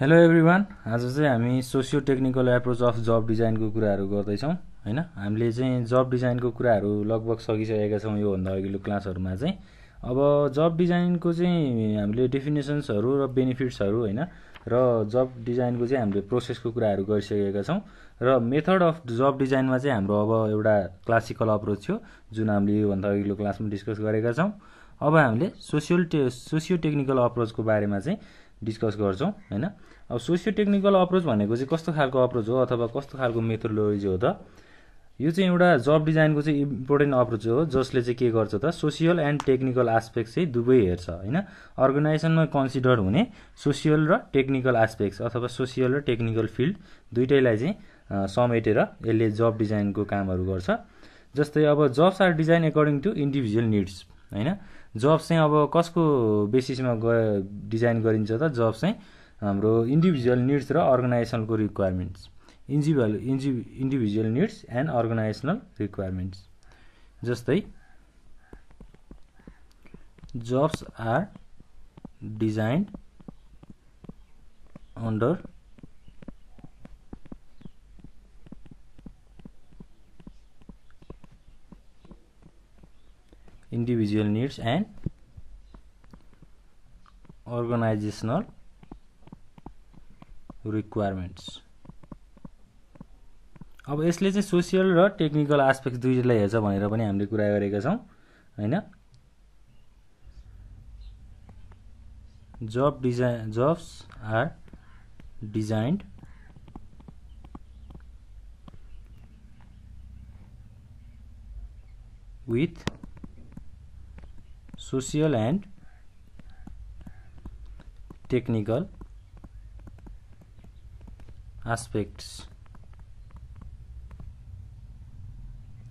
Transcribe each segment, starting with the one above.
hello every one आज चाहिँ हामी socio technical approach of job डिजाइनको कुराहरू गर्दैछौँ होइन हामीले चाहिँ जब डिजाइनको कुराहरू लगभग सकिसकेका छौँ योभन्दा अघिल्लो क्लासहरूमा चाहिँ अब जब डिजाइनको चाहिँ हामीले डेफिनेसन्सहरू र बेनिफिट्सहरू होइन र जब डिजाइनको चाहिँ हामीले प्रोसेसको कुराहरू गरिसकेका छौँ र मेथड अफ जब डिजाइनमा चाहिँ हाम्रो अब एउटा क्लासिकल अप्रोच थियो जुन हामीले योभन्दा अघिल्लो क्लासमा डिस्कस गरेका छौँ अब हामीले सोसियल टे सोसियो टेक्निकल अप्रोचको बारेमा चाहिँ डिस्कस गर्छौँ होइन अब सोसियो टेक्निकल अप्रोच भनेको चाहिँ कस्तो खालको अप्रोच हो अथवा कस्तो खालको मेथोलोजी हो त यो चाहिँ एउटा जब डिजाइनको चाहिँ इम्पोर्टेन्ट अप्रोच हो जसले चाहिँ के गर्छ त सोसियल एन्ड टेक्निकल आस्पेक्ट चाहिँ दुवै हेर्छ होइन अर्गनाइजेसनमा कन्सिडर हुने सोसियल र टेक्निकल आस्पेक्ट्स अथवा सोसियल र टेक्निकल फिल्ड दुइटैलाई चाहिँ समेटेर यसले जब डिजाइनको कामहरू गर्छ जस्तै अब jobs are design according to individual needs होइन जब्स चाहिँ अब कसको बेसिसमा ग डिजाइन गरिन्छ त जब्स चाहिँ हाम्रो इन्डिभिजुअल निड्स र अर्गनाइजेसनको रिक्वायरमेन्ट्स इन्जिभल इन्जि individual needs and organisational requirements जस्तै jobs are designed under individual needs and organisational requirements अब यसले चाहिँ सोसियल र टेक्निकल आस्पेक्ट दुईलाई हेर्छ भनेर पनि हामीले कुरा गरेका छौँ होइन job design jobs are designed with social and technical aspects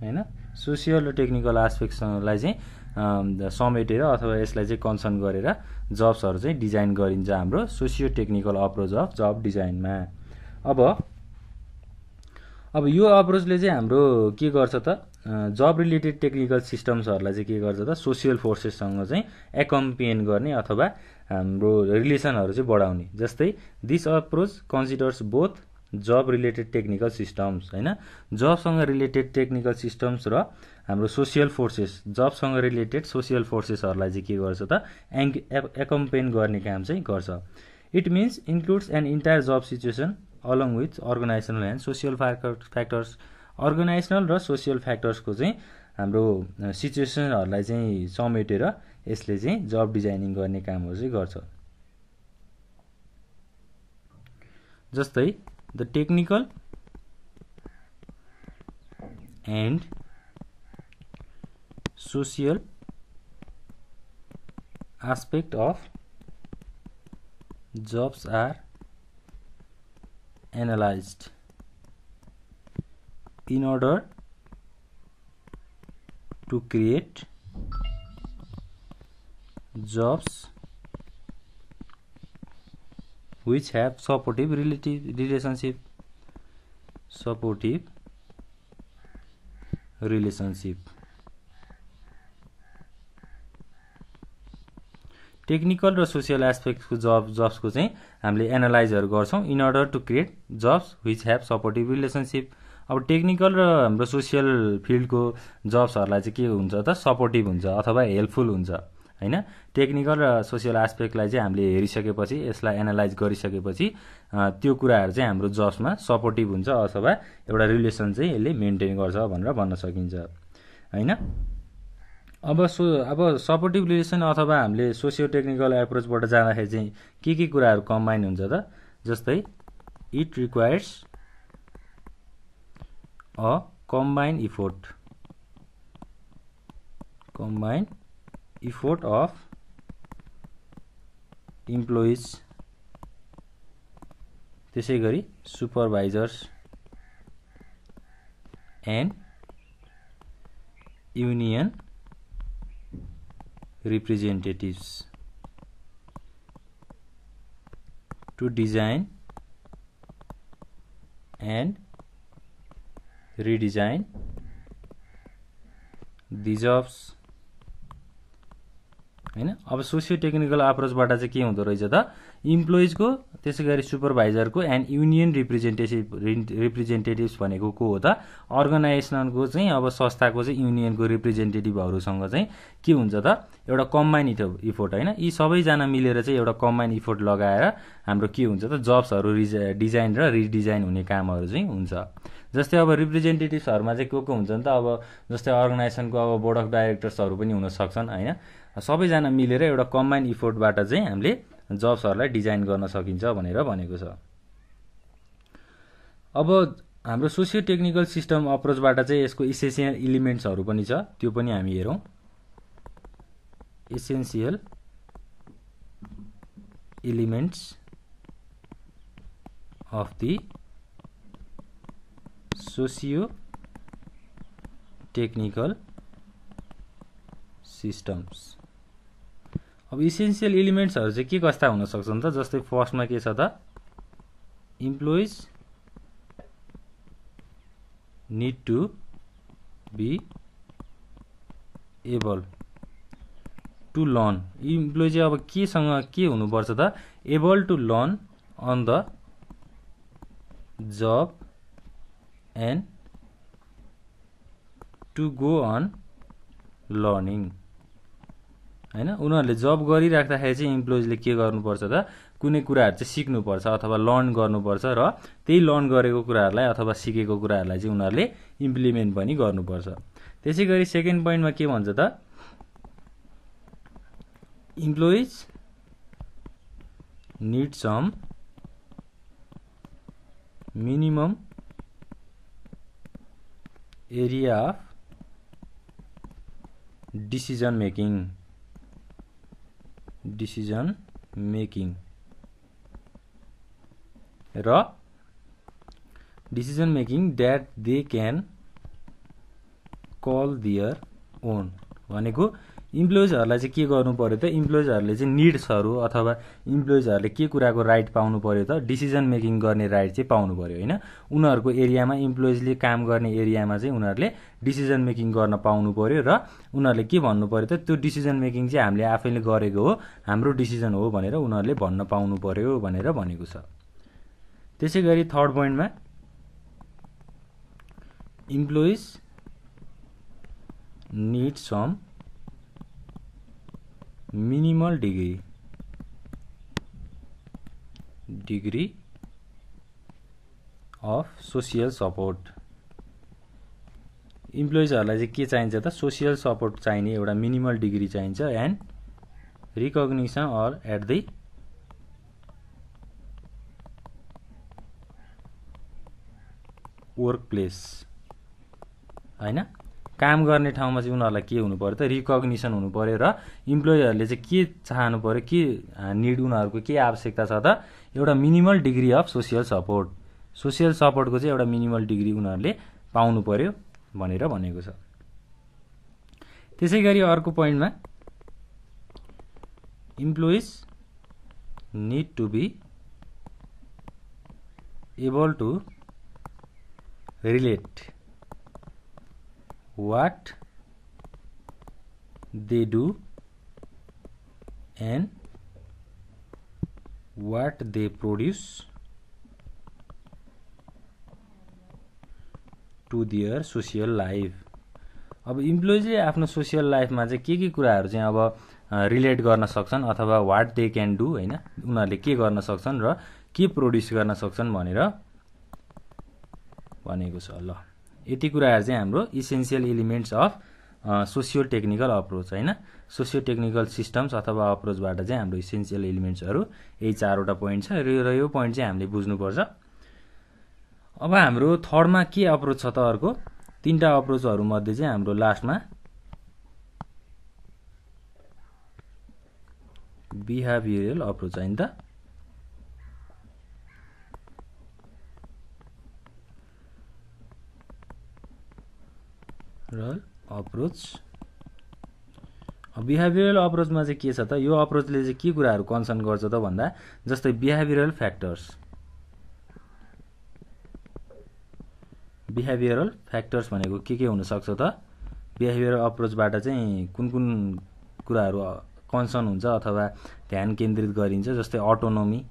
होइन सोसियल र टेक्निकल लाई चाहिँ um, समेटेर अथवा यसलाई चाहिँ कन्सर्न गरेर जब्सहरू चाहिँ डिजाइन गरिन्छ हाम्रो socio technical approach of job डिजाइनमा अब अब यो अप्रोचले चाहिँ हाम्रो के गर्छ त जब रिलेटेड टेक्निकल सिस्टम्सहरूलाई चाहिँ के गर्छ त सोसियल फोर्सेससँग चाहिँ एकम्पेन गर्ने अथवा हाम्रो रिलेसनहरू चाहिँ बढाउने जस्तै this approach considers both job related technical systems होइन जबसँग रिलेटेड टेक्निकल सिस्टम्स र हाम्रो सोसियल फोर्सेस जबसँग रिलेटेड सोसियल फोर्सेसहरूलाई चाहिँ के गर्छ त एङ्क एकम्पेन गर्ने काम चाहिँ गर्छ it means includes an entire job situation along with organisational and social factor factors organisational र सोसियल फ्याक्टर्सको चाहिँ हाम्रो सिचुएसनहरूलाई चाहिँ समेटेर यसले चाहिँ जब डिजाइनिङ गर्ने कामहरू चाहिँ गर्छ जस्तै the technical and social aspect of jobs are analyzed in order to create jobs which have supportive relative relationship supportive relationship technical र सोसियल एस्पेक्टको जब जब्सको चाहिँ हामीले एनालाइजहरू गर्छौँ in order to create jobs which have supportive relationship अब technical र हाम्रो सोसियल फिल्डको जब्सहरूलाई चाहिँ के हुन्छ त सपोर्टिभ हुन्छ अथवा हेल्पफुल हुन्छ होइन टेक्निकल र सोसियल आस्पेक्टलाई चाहिँ हामीले हेरिसकेपछि यसलाई एनालाइज गरिसकेपछि त्यो कुराहरू चाहिँ हाम्रो जसमा सपोर्टिभ हुन्छ अथवा एउटा रिलेसन चाहिँ यसले मेन्टेन गर्छ भनेर भन्न सकिन्छ होइन अब सो अब सपोर्टिभ रिलेसन अथवा हामीले सोसियो टेक्निकल एप्रोचबाट जाँदाखेरि चाहिँ के के कुराहरू कम्बाइन हुन्छ त जस्तै it requires a combine effort combined effort of employees त्यसैगरी supervisors and union representatives to design and redesign these jobs होइन अब सोसियो टेक्निकल अप्रोचबाट चाहिँ के हुँदो रहेछ त इम्प्लोइजको त्यसै गरी सुपरभाइजरको एन्ड युनियन रिप्रेजेन्टेटिभ रिप्रेजेन्टेटिभ्स भनेको को हो त अर्गनाइजेसनको चाहिँ अब संस्थाको चाहिँ युनियनको रिप्रेजेन्टेटिभहरूसँग चाहिँ के हुन्छ त एउटा कम्बाइन इफोर्ट इफोर्ट होइन यी सबैजना मिलेर चाहिँ एउटा कम्बाइन इफोर्ट लगाएर हाम्रो के हुन्छ त जब्सहरू रिजा डिजाइन र रिडिजाइन हुने कामहरू चाहिँ हुन्छ जस्तै अब रिप्रेजेन्टेटिभ्सहरूमा चाहिँ को को नि त अब जस्तै अर्गनाइजेसनको अब बोर्ड अफ डाइरेक्टर्सहरू पनि हुनसक्छन् होइन सबैजना मिलेर एउटा कम्बाइन इफोर्टबाट चाहिँ हामीले जब्सहरूलाई डिजाइन गर्न सकिन्छ भनेर भनेको छ अब हाम्रो सोसियो टेक्निकल सिस्टम अप्रोचबाट चाहिँ यसको इसेन्सियल इलिमेन्ट्सहरू पनि छ त्यो पनि हामी हेरौँ essential elements of the socio technical systems अब इसेन्सियल इलिमेन्ट्सहरू चाहिँ के कस्ता हुन त जस्तै फर्स्टमा के छ त employees need to be able to learn employee चाहिँ अब केसँग के हुनुपर्छ त able to learn on the job and to go on learning होइन उनीहरूले जब गरिराख्दाखेरि चाहिँ इम्प्लोइजले के गर्नुपर्छ त कुनै कुराहरू चाहिँ सिक्नुपर्छ अथवा लर्न गर्नुपर्छ र त्यही लर्न गरेको कुराहरूलाई अथवा सिकेको कुराहरूलाई चाहिँ उनीहरूले इम्प्लिमेन्ट पनि गर्नुपर्छ त्यसै गरी सेकेन्ड पोइन्टमा के भन्छ त employees need some minimum area of decision making decision making र decision making that they can call their own भनेको इम्प्लोइजहरूलाई चाहिँ के गर्नु पऱ्यो त इम्प्लोइजहरूले चाहिँ निड्सहरू अथवा इम्प्लोइजहरूले के कुराको राइट पाउनु पऱ्यो त डिसिजन मेकिङ गर्ने राइट चाहिँ पाउनु पऱ्यो होइन उनीहरूको एरियामा इम्प्लोइजले काम गर्ने एरियामा चाहिँ उनीहरूले डिसिजन मेकिङ गर्न पाउनु पऱ्यो र उनीहरूले के भन्नु पऱ्यो त त्यो डिसिजन मेकिङ चाहिँ हामीले आफैले गरेको हो हाम्रो डिसिजन हो भनेर उनीहरूले भन्न पाउनु पऱ्यो भनेर भनेको छ त्यसै गरी थर्ड पोइन्टमा employees need some minimal degree degree of social support इम्प्लोइजहरूलाई चाहिँ के चाहिन्छ त सोसियल सपोर्ट चाहिने एउटा मिनिमल डिग्री चाहिन्छ and recognition or at the workplace होइन काम गर्ने ठाउँमा चाहिँ उनीहरूलाई के हुनु पऱ्यो त रिकग्निसन हुनु पऱ्यो र इम्प्लोइहरूले चाहिँ के चाहनु पऱ्यो के निड उनीहरूको के आवश्यकता छ त एउटा minimal degree of social support social सपोर्टको चाहिँ एउटा मिनिमल डिग्री उनीहरूले पाउनु पऱ्यो भनेर भनेको छ त्यसै गरी अर्को पोइन्टमा employees need to be able to relate what they do and what they produce to their social life अब इम्प्लोइजले आफ्नो सोसियल लाइफमा चाहिँ के के कुराहरू चाहिँ अब रिलेट गर्न सक्छन् अथवा वाट दे क्यान डु होइन उनीहरूले के गर्न सक्छन् र के प्रोड्युस गर्न सक्छन् भनेर भनेको छ ल यति कुराहरू चाहिँ हाम्रो essential elements of socio technical approach होइन सोसियो टेक्निकल सिस्टम्स अथवा अप्रोचबाट चाहिँ हाम्रो इसेन्सियल इलिमेन्ट्सहरू यही चारवटा पोइन्ट छ र यो पोइन्ट चाहिँ हामीले बुझ्नुपर्छ अब हाम्रो थर्डमा के अप्रोच छ त अर्को तिनवटा अप्रोचहरूमध्ये चाहिँ हाम्रो लास्टमा बिहेभियरल अप्रोच होइन त र अप्रोच बिहेभियरल अप्रोचमा चाहिँ के छ त यो अप्रोचले चाहिँ के कुराहरू कन्सर्न गर्छ त भन्दा जस्तै बिहेभियरल फ्याक्टर्स बिहेभियरल फ्याक्टर्स भनेको के के हुनसक्छ त बिहेभियरल अप्रोचबाट चाहिँ कुन कुन कुराहरू कन्सर्न हुन्छ अथवा ध्यान केन्द्रित गरिन्छ जस्तै अटोनोमी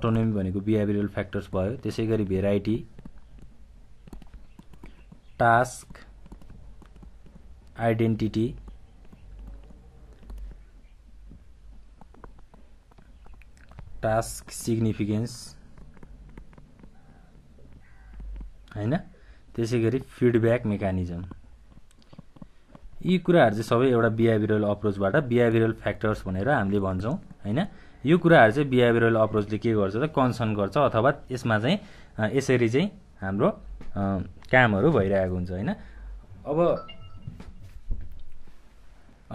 अटोनोमी भनेको बिहेभियरल फ्याक्टर्स भयो त्यसै गरी variety task identity task significance होइन त्यसै गरी फिडब्याक मेकानिजम यी कुराहरू चाहिँ सबै एउटा बिहेभियरल अप्रोचबाट बिहेभियरल फ्याक्टर्स भनेर हामीले भन्छौँ होइन यो कुराहरू चाहिँ बिहेभियरल अप्रोचले के गर्छ त कन्सर्न गर्छ अथवा यसमा चाहिँ यसरी चाहिँ हाम्रो कामहरू भइरहेको हुन्छ होइन अब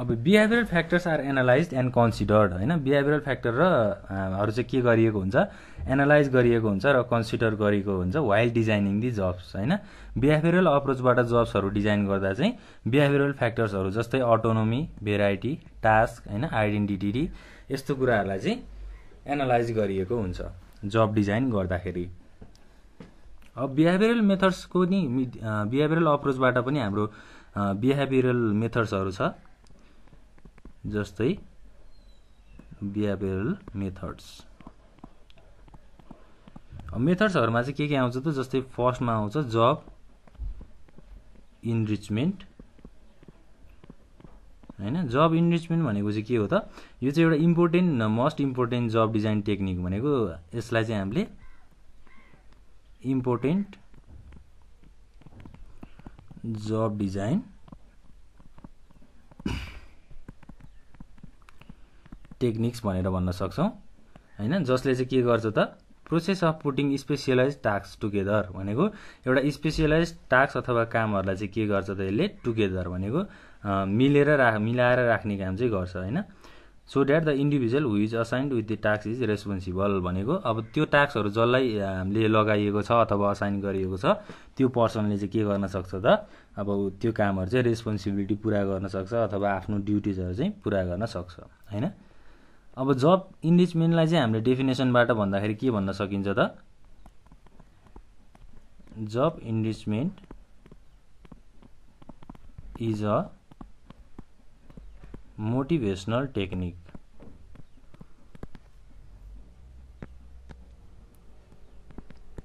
अब behavioural factors are analyse and considered होइन बिहेभियरल फ्याक्टर र हरू चाहिँ के गरिएको हुन्छ एनालाइज गरिएको हुन्छ र कन्सिडर गरिएको हुन्छ वाइल्ड डिजाइनिङ दि जब्स होइन बिहेभियरल अप्रोचबाट जब्सहरू डिजाइन गर्दा चाहिँ बिहेभियरल फ्याक्टर्सहरू जस्तै अटोनोमी भेराइटी टास्क होइन आइडेन्टिटी यस्तो कुराहरूलाई चाहिँ एनालाइज गरिएको हुन्छ जब डिजाइन गर्दाखेरि अब बिहेभियरल मेथड्सको नि बिहेभियरल अप्रोचबाट पनि हाम्रो बिहेभियरल मेथड्सहरू छ जस्तै बिहेभियरल मेथड्स मेथड्सहरूमा चाहिँ के के आउँछ त जस्तै फर्स्टमा आउँछ जब इन्रिचमेन्ट होइन जब इन्रिचमेन्ट भनेको चाहिँ के हो त यो चाहिँ एउटा important most important job design technique भनेको यसलाई चाहिँ हामीले इम्पोर्टेन्ट जब डिजाइन टेक्निक्स भनेर भन्न सक्छौँ होइन जसले चाहिँ के गर्छ त process of putting specialise task together भनेको एउटा स्पेसियलाइज टास्क अथवा कामहरूलाई चाहिँ के गर्छ त यसले टुगेदर भनेको मिलेर राख मिलाएर राख्ने काम चाहिँ गर्छ होइन so that the individual who is assigned with the ट्याक्स इज रेस्पोन्सिबल भनेको अब त्यो ट्याक्सहरू जसलाई हामीले लगाइएको छ अथवा असाइन गरिएको छ त्यो पर्सनले चाहिँ के गर्न सक्छ त अब त्यो कामहरू चाहिँ रेस्पोन्सिबिलिटी पुरा गर्न सक्छ अथवा आफ्नो ड्युटिजहरू चाहिँ पुरा गर्न सक्छ होइन अब जब इन्डिचमेन्टलाई चाहिँ हामीले डेफिनेसनबाट भन्दाखेरि के भन्न सकिन्छ त job enrichment is a motivational technique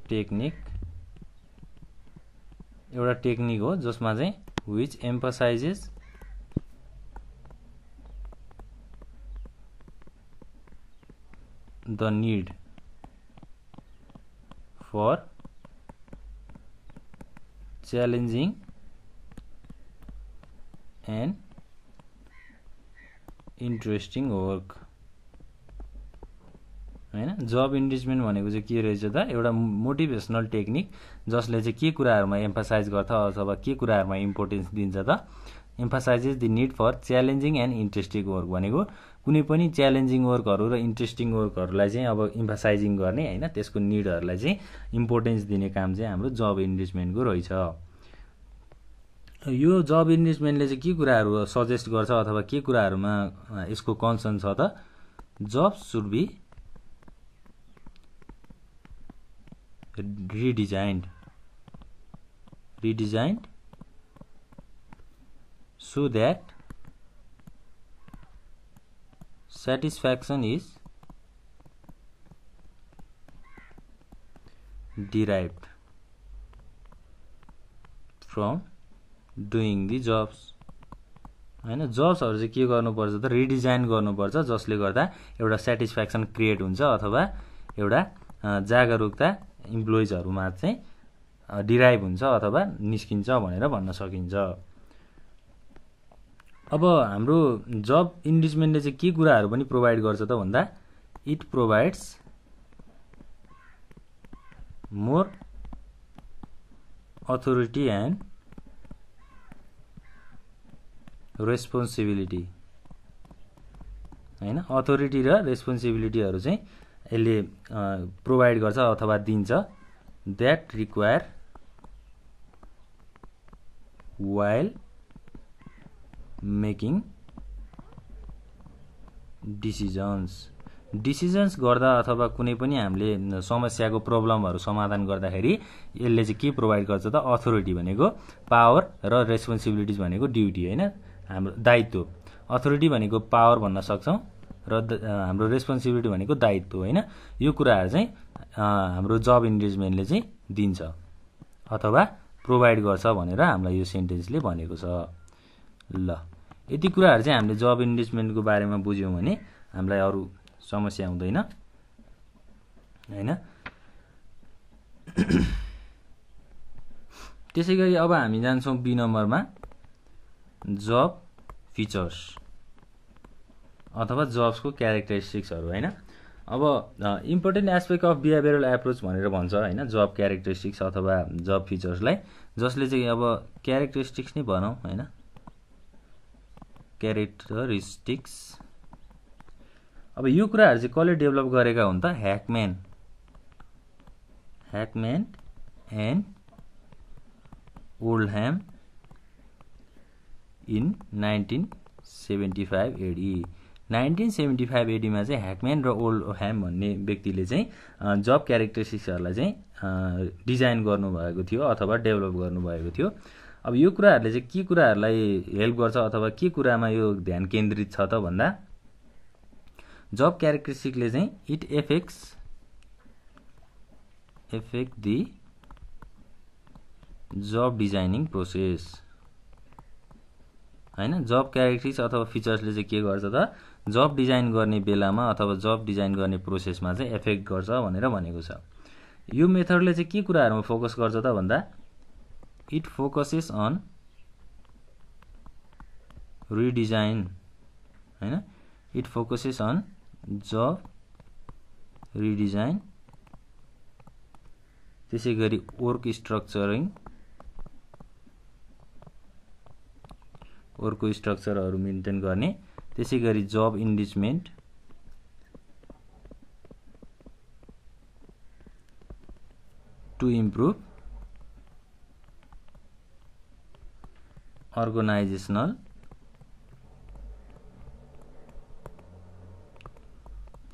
technique एटा टेक्निक हो जिसमें which emphasises the need for challenging and interesting work होइन जब इन्गेजमेन्ट भनेको चाहिँ के रहेछ त एउटा मोटिभेसनल टेक्निक जसले चाहिँ के कुराहरूमा इम्फासाइज गर्छ अथवा के कुराहरूमा इम्पोर्टेन्स दिन्छ त emphasises the need for challenging and interesting work भनेको कुनै पनि च्यालेन्जिङ वर्कहरू र इन्ट्रेस्टिङ वर्कहरूलाई चाहिँ अब इम्फासाइजिङ गर्ने होइन त्यसको निडहरूलाई चाहिँ इम्पोर्टेन्स दिने काम चाहिँ हाम्रो जब इन्गेजमेन्टको रहेछ यो जब इन्भेस्टमेन्टले चाहिँ के कुराहरू सजेस्ट गर्छ अथवा के कुराहरूमा यसको कन्सर्न छ त job should be redesigned redesigned so that satisfaction is derive from doing the jobs होइन जब्सहरू चाहिँ के गर्नुपर्छ त रिडिजाइन गर्नुपर्छ जसले गर्दा एउटा सेटिस्फ्याक्सन क्रिएट हुन्छ अथवा एउटा जागरुकता इम्प्लोइजहरूमा चाहिँ डिराइभ हुन्छ अथवा निस्किन्छ भनेर भन्न सकिन्छ अब हाम्रो जब इन्डिजमेन्टले चाहिँ के कुराहरू पनि प्रोभाइड गर्छ त भन्दा it provides more authority and responsibility होइन अथोरिटी र रेस्पोन्सिबिलिटीहरू चाहिँ यसले प्रोभाइड गर्छ अथवा दिन्छ that require while making decisions decisions गर्दा अथवा कुनै पनि हामीले समस्याको प्रब्लमहरू समाधान गर्दाखेरि यसले चाहिँ के प्रोभाइड गर्छ त अथोरिटी भनेको पावर र रेस्पोन्सिबिलिटिज भनेको ड्युटी होइन हाम्रो दायित्व अथोरिटी भनेको पावर भन्न सक्छौँ र हाम्रो रेस्पोन्सिबिलिटी भनेको दायित्व होइन यो कुराहरू चाहिँ हाम्रो जब इन्गेजमेन्टले चाहिँ दिन्छ अथवा प्रोभाइड गर्छ भनेर हामीलाई यो सेन्टेन्सले भनेको छ ल यति कुराहरू चाहिँ हामीले जब इन्गेजमेन्टको बारेमा बुझ्यौँ भने हामीलाई अरू समस्या हुँदैन होइन त्यसै गरी अब हामी जान्छौँ बी नम्बरमा जब फिचर्स अथवा जब्सको क्यारेक्टरिस्टिक्सहरू होइन अब important aspect of behavioural approach भनेर भन्छ होइन जब क्यारेक्टरिस्टिक्स अथवा जब फिचर्सलाई जसले चाहिँ अब क्यारेक्टरिस्टिक्स नै भनौँ होइन क्यारेक्टरिस्टिक्स अब यो कुराहरू चाहिँ कसले डेभलप गरेका हुन् त Hackman Hackman and Oldham in 1975 seventy five AD nineteen seventy five एडीमा चाहिँ ह्याकम्यान र ओल्ड ह्याम भन्ने व्यक्तिले चाहिँ जब क्यारेक्टरिस्टिक्सहरूलाई चाहिँ डिजाइन गर्नुभएको थियो अथवा डेभलप गर्नुभएको थियो अब यो कुराहरूले चाहिँ के कुराहरूलाई हेल्प गर्छ अथवा के कुरामा यो ध्यान केन्द्रित छ त भन्दा जब क्यारेक्टरिस्टिकले चाहिँ it affects affect the job designing process होइन जब क्यारेक्टरिज अथवा फिचर्सले चाहिँ के गर्छ त जब डिजाइन गर्ने बेलामा अथवा जब डिजाइन गर्ने प्रोसेसमा चाहिँ एफेक्ट गर्छ भनेर भनेको छ यो मेथडले चाहिँ के कुराहरूमा फोकस गर्छ त भन्दा इट फोकसेस अन रिडिजाइन होइन it focuses on job redesign त्यसै गरी वर्क स्ट्रक्चरिङ अर्को स्ट्रक्चरहरू मेन्टेन गर्ने त्यसै गरी job enrichment to improve organisational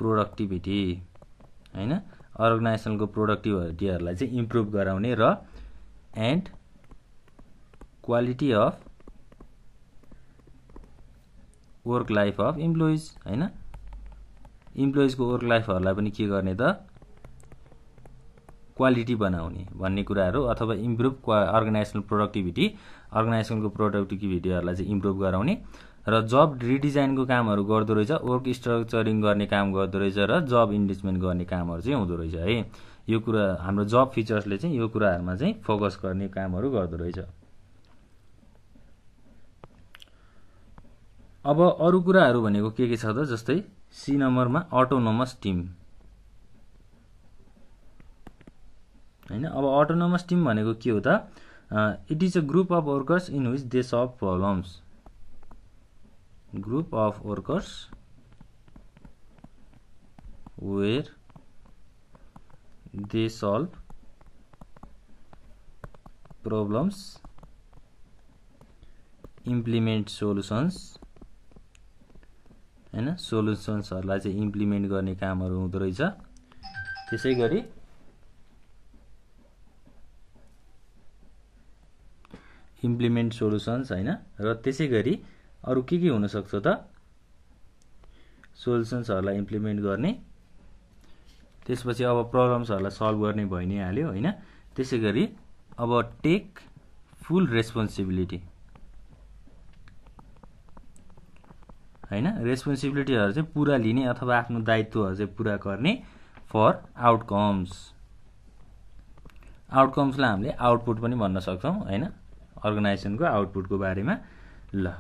productivity होइन अर्गनाइजेसनको प्रोडक्टिभिटीहरूलाई चाहिँ इम्प्रुभ गराउने र and quality of work life of employees होइन इम्प्लोइजको वर्क लाइफहरूलाई पनि के गर्ने त क्वालिटी बनाउने भन्ने कुराहरू अथवा इम्प्रुभ क्वा अर्गनाइजेसनल प्रोडक्टिभिटी अर्गनाइजेसनको प्रोडक्टिभिटीहरूलाई चाहिँ इम्प्रुभ गराउने र जब रिडिजाइनको कामहरू गर्दो रहेछ वर्क स्ट्रक्चरिङ गर्ने काम गर्दो रहेछ र जब इन्भेस्टमेन्ट गर्ने कामहरू चाहिँ हुँदो रहेछ है यो कुरा हाम्रो जब फिचर्सले चाहिँ यो कुराहरूमा चाहिँ फोकस गर्ने कामहरू गर्दो रहेछ अब अरू कुराहरू भनेको के के छ त जस्तै सी नम्बरमा अटोनोमस टिम होइन अब अटोनोमस टिम भनेको के हो त it is a group of workers in which they solve problems group of workers where they solve problems implement solutions होइन सोल्युसन्सहरूलाई चाहिँ इम्प्लिमेन्ट गर्ने कामहरू हुँदो रहेछ त्यसै गरी इम्प्लिमेन्ट सोल्युसन्स होइन र त्यसै गरी अरू के के हुनसक्छ त सोल्युसन्सहरूलाई इम्प्लिमेन्ट गर्ने त्यसपछि अब प्रब्लम्सहरूलाई सल्भ गर्ने भइ नै हाल्यो होइन त्यसै गरी अब टेक फुल रेस्पोन्सिबिलिटी होइन रेस्पोन्सिबिलिटीहरू चाहिँ पुरा लिने अथवा आफ्नो दायित्वहरू चाहिँ पुरा गर्ने फर आउटकम्स आउटकम्सलाई हामीले आउटपुट पनि भन्न सक्छौँ होइन अर्गनाइजेसनको आउटपुटको बारेमा ल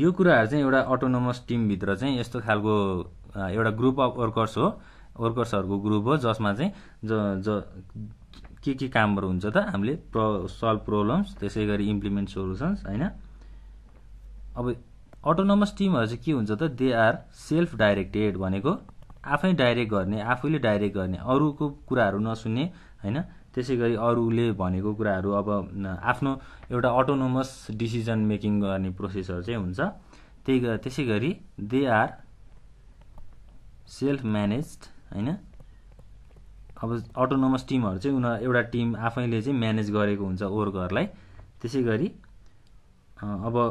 यो कुराहरू चाहिँ एउटा अटोनोमस टिमभित्र चाहिँ यस्तो खालको एउटा ग्रुप अफ वर्कर्स हो वर्कर्सहरूको ग्रुप हो जसमा चाहिँ ज ज के के कामहरू हुन्छ त हामीले प्र सल्भ प्रब्लम्स त्यसै गरी इम्प्लिमेन्ट सोल्युसन्स होइन अब अटोनोमस टिमहरू चाहिँ के हुन्छ त दे आर सेल्फ डाइरेक्टेड भनेको आफै डाइरेक्ट गर्ने आफैले डाइरेक्ट गर्ने अरूको कुराहरू नसुन्ने होइन त्यसै गरी अरूले भनेको कुराहरू अब आफ्नो एउटा अटोनोमस डिसिजन मेकिङ गर्ने प्रोसेसहरू चाहिँ हुन्छ त्यही त्यसै गरी दे आर सेल्फ म्यानेज्ड होइन अब अटोनोमस टिमहरू चाहिँ उनीहरू एउटा टिम आफैले चाहिँ म्यानेज गरेको हुन्छ वर्कहरूलाई त्यसै गरी अब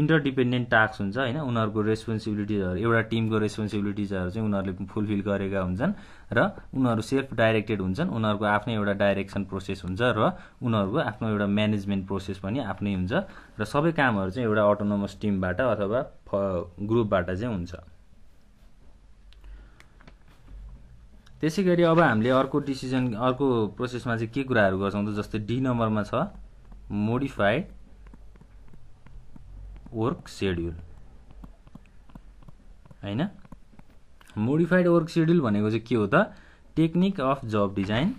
इन्टरडिपेन्डेन्ट टास्क हुन्छ होइन उनीहरूको रेस्पोन्सिबिलिटिजहरू एउटा टिमको रेस्पोन्सिबिलिटिजहरू चाहिँ उनीहरूले फुलफिल गरेका हुन्छन् र उनीहरू सेल्फ डाइरेक्टेड हुन्छन् उनीहरूको आफ्नै एउटा डाइरेक्सन प्रोसेस हुन्छ र उनीहरूको आफ्नो एउटा म्यानेजमेन्ट प्रोसेस पनि आफ्नै हुन्छ र सबै कामहरू चाहिँ एउटा अटोनोमस टिमबाट अथवा ग्रुपबाट चाहिँ हुन्छ त्यसै गरी अब हामीले अर्को डिसिजन अर्को प्रोसेसमा चाहिँ के कुराहरू गर्छौँ त जस्तै डी नम्बरमा छ मोडिफाइड वर्क सेड्युल होइन मोडिफाइड वर्क सेड्युल भनेको चाहिँ के हो त टेक्निक अफ जब डिजाइन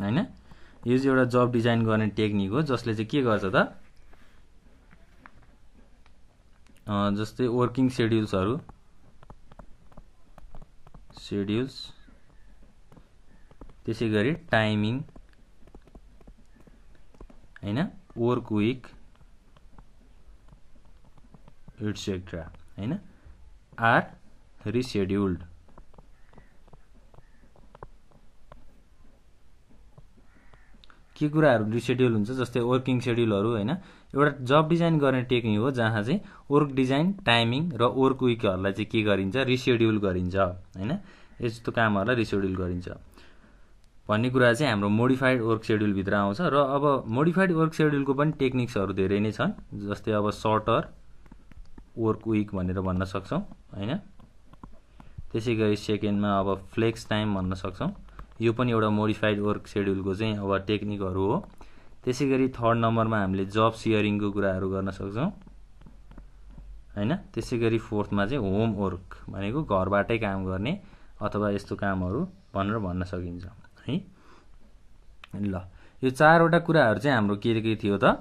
होइन यो चाहिँ एउटा जब डिजाइन गर्ने टेक्निक हो जसले चाहिँ के गर्छ त जस्तै वर्किङ सेड्युल्सहरू सेड्युल्स त्यसै गरी टाइमिङ होइन वर्क विक एट्सेट्रा होइन आर रिसेड्युल्ड के कुराहरू रिसेड्युल हुन्छ जस्तै वर्किङ सेड्युलहरू होइन एउटा जब डिजाइन गर्ने टेक्निक हो जहाँ चाहिँ वर्क डिजाइन टाइमिङ र वर्क विकहरूलाई चाहिँ के गरिन्छ रिसेड्युल गरिन्छ होइन यस्तो कामहरूलाई रिसेड्युल गरिन्छ भन्ने कुरा चाहिँ हाम्रो मोडिफाइड वर्क सेड्युलभित्र आउँछ र अब मोडिफाइड वर्क सेड्युलको पनि टेक्निक्सहरू धेरै नै छन् जस्तै अब सर्टर वर्क विक भनेर भन्न सक्छौँ होइन त्यसै गरी सेकेन्डमा अब फ्लेक्स टाइम भन्न सक्छौँ यो पनि एउटा मोडिफाइड वर्क सेड्युलको चाहिँ अब टेक्निकहरू हो त्यसै गरी थर्ड नम्बरमा हामीले जब सियरिङको कुराहरू गर्न सक्छौँ होइन त्यसै गरी फोर्थमा चाहिँ होमवर्क भनेको घरबाटै काम गर्ने अथवा यस्तो कामहरू भनेर भन्न सकिन्छ है ल यो चारवटा कुराहरू चाहिँ हाम्रो के के थियो त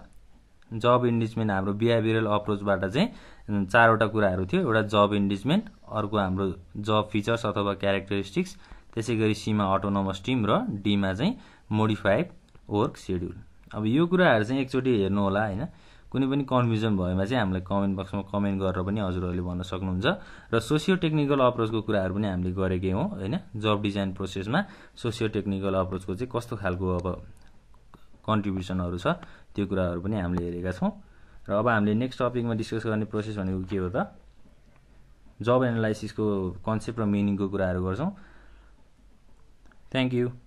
जब इन्डिजमेन्ट हाम्रो बिहेभियरल अप्रोचबाट चाहिँ चारवटा कुराहरू थियो एउटा जब इन्डिजमेन्ट अर्को हाम्रो जब फिचर्स अथवा क्यारेक्टरिस्टिक्स त्यसै गरी सीमा अटोनोमस टिम र डीमा चाहिँ मोडिफाइड वर्क सेड्युल अब यो कुराहरू चाहिँ एकचोटि हेर्नु होला होइन कुनै पनि कन्फ्युजन भएमा चाहिँ हामीलाई कमेन्ट बक्समा कमेन्ट गरेर पनि हजुरहरूले भन्न सक्नुहुन्छ र सोसियो टेक्निकल अप्रोचको कुराहरू पनि हामीले गरेकै हौँ होइन जब डिजाइन प्रोसेसमा सोसियो टेक्निकल अप्रोचको चाहिँ कस्तो खालको अब कन्ट्रिब्युसनहरू छ त्यो कुराहरू पनि हामीले हेरेका छौँ र अब हामीले नेक्स्ट टपिकमा डिस्कस गर्ने प्रोसेस भनेको के हो त जब एनालाइसिसको कन्सेप्ट र मिनिङको कुराहरू गर्छौँ थ्याङ्क यू